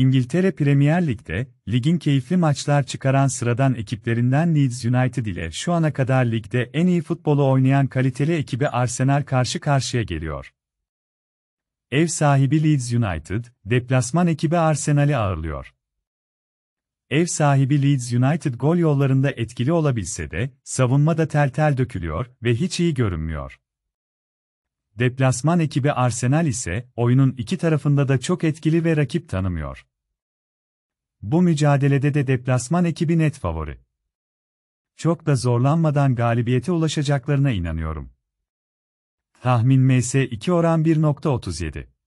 İngiltere Premier Lig'de, ligin keyifli maçlar çıkaran sıradan ekiplerinden Leeds United ile şu ana kadar ligde en iyi futbolu oynayan kaliteli ekibi Arsenal karşı karşıya geliyor. Ev sahibi Leeds United, deplasman ekibi Arsenal'i ağırlıyor. Ev sahibi Leeds United gol yollarında etkili olabilse de, savunmada tel tel dökülüyor ve hiç iyi görünmüyor. Deplasman ekibi Arsenal ise, oyunun iki tarafında da çok etkili ve rakip tanımıyor. Bu mücadelede de deplasman ekibi net favori. Çok da zorlanmadan galibiyete ulaşacaklarına inanıyorum. Tahmin MS2 oran 1.37